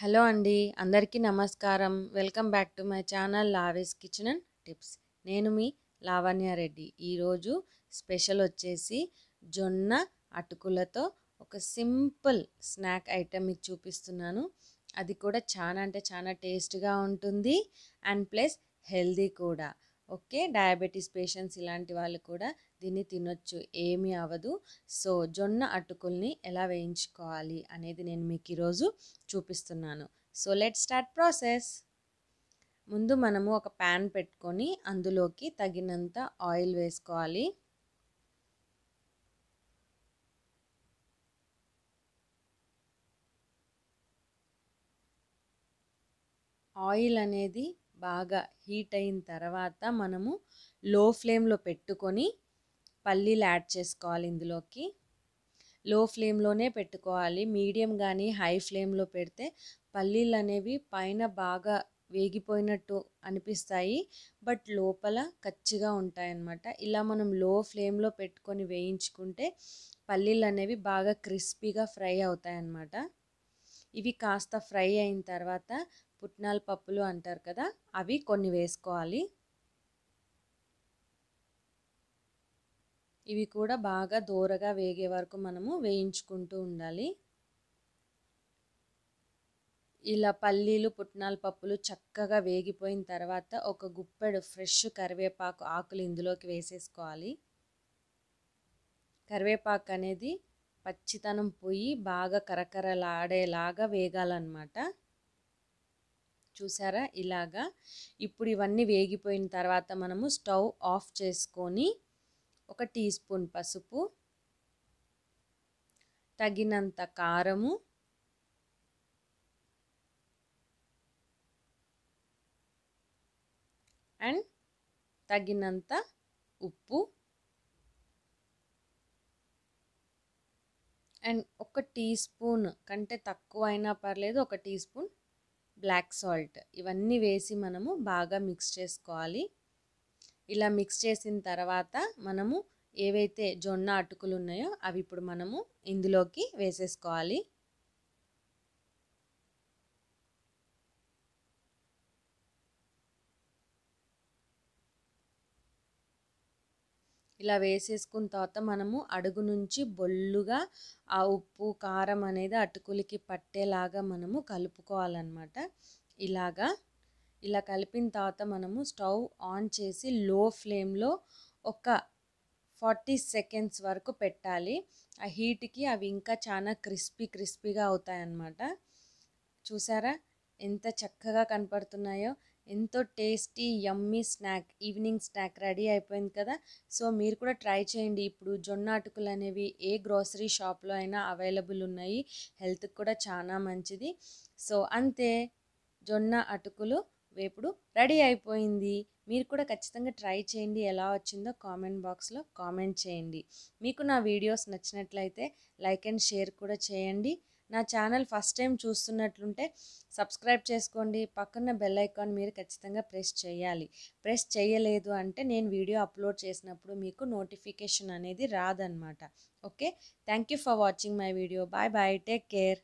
hello అండి అందరికీ నమస్కారం welcome back to my channel లావేస్ kitchen and tips నేను మీ లావణ్యారెడ్డి ఈరోజు స్పెషల్ వచ్చేసి జొన్న అటుకులతో ఒక సింపుల్ స్నాక్ ఐటెం మీకు చూపిస్తున్నాను అది కూడా చాలా అంటే చాలా టేస్ట్గా ఉంటుంది అండ్ ప్లస్ హెల్దీ కూడా ఓకే డయాబెటీస్ పేషెంట్స్ ఇలాంటి వాళ్ళు కూడా దీన్ని తినొచ్చు ఏమీ అవ్వదు సో జొన్న అటుకుల్ని ఎలా వేయించుకోవాలి అనేది నేను మీకు ఈరోజు చూపిస్తున్నాను సో లెట్ స్టార్ట్ ప్రాసెస్ ముందు మనము ఒక ప్యాన్ పెట్టుకొని అందులోకి తగినంత ఆయిల్ వేసుకోవాలి ఆయిల్ అనేది బాగా హీట్ అయిన తర్వాత మనము లో ఫ్లేమ్లో పెట్టుకొని పల్లీలు యాడ్ చేసుకోవాలి ఇందులోకి లో ఫ్లేమ్లోనే పెట్టుకోవాలి మీడియం కానీ హై ఫ్లేమ్లో పెడితే పల్లీలు అనేవి పైన బాగా వేగిపోయినట్టు అనిపిస్తాయి బట్ లోపల కచ్చిగా ఉంటాయన్నమాట ఇలా మనం లో ఫ్లేమ్లో పెట్టుకొని వేయించుకుంటే పల్లీలు అనేవి బాగా క్రిస్పీగా ఫ్రై అవుతాయన్నమాట ఇవి కాస్త ఫ్రై అయిన తర్వాత పుట్నాల పప్పులు అంటారు కదా అవి కొన్ని వేసుకోవాలి ఇవి కూడా బాగా దూరగా వేగే వరకు మనము వేయించుకుంటూ ఉండాలి ఇలా పల్లీలు పుట్నాల పప్పులు చక్కగా వేగిపోయిన తర్వాత ఒక గుప్పెడు ఫ్రెష్ కరివేపాకు ఆకులు ఇందులోకి వేసేసుకోవాలి కరివేపాకు అనేది పచ్చితనం పోయి బాగా కరకరలాడేలాగా వేగాలన్నమాట చూసారా ఇలాగా ఇప్పుడు ఇవన్నీ వేగిపోయిన తర్వాత మనము స్టవ్ ఆఫ్ చేసుకొని ఒక టీ స్పూన్ పసుపు తగినంత కారము అండ్ తగినంత ఉప్పు అండ్ ఒక టీ స్పూన్ కంటే తక్కువ అయినా పర్లేదు ఒక టీ స్పూన్ బ్లాక్ సాల్ట్ ఇవన్నీ వేసి మనము బాగా మిక్స్ చేసుకోవాలి ఇలా మిక్స్ చేసిన తర్వాత మనము ఏవైతే జొన్న అటుకులు ఉన్నాయో అవి ఇప్పుడు మనము ఇందులోకి వేసేసుకోవాలి ఇలా వేసేసుకున్న తర్వాత మనము అడుగు నుంచి బొల్లుగా ఆ ఉప్పు కారం అనేది అటుకులకి పట్టేలాగా మనము కలుపుకోవాలన్నమాట ఇలాగా ఇలా కలిపిన తర్వాత మనము స్టవ్ ఆన్ చేసి లో ఫ్లేమ్లో ఒక ఫార్టీ సెకండ్స్ వరకు పెట్టాలి ఆ హీట్కి అవి ఇంకా చాలా క్రిస్పీ క్రిస్పీగా అవుతాయన్నమాట చూసారా ఎంత చక్కగా కనపడుతున్నాయో ఎంతో tasty yummy snack evening snack ready అయిపోయింది కదా సో మీరు కూడా ట్రై చేయండి ఇప్పుడు జొన్న అటుకులు అనేవి ఏ గ్రోసరీ షాప్లో అయినా అవైలబుల్ ఉన్నాయి హెల్త్కి కూడా చాలా మంచిది సో అంతే జొన్న అటుకులు వేపుడు రెడీ అయిపోయింది మీరు కూడా ఖచ్చితంగా ట్రై చేయండి ఎలా వచ్చిందో కామెంట్ బాక్స్లో కామెంట్ చేయండి మీకు నా వీడియోస్ నచ్చినట్లయితే లైక్ అండ్ షేర్ కూడా చేయండి నా ఛానల్ ఫస్ట్ టైం చూస్తున్నట్లుంటే సబ్స్క్రైబ్ చేసుకోండి పక్కన బెల్ ఐకాన్ మీరు ఖచ్చితంగా ప్రెస్ చేయాలి ప్రెస్ చేయలేదు అంటే నేను వీడియో అప్లోడ్ చేసినప్పుడు మీకు నోటిఫికేషన్ అనేది రాదనమాట okay thank you for watching my video bye bye take care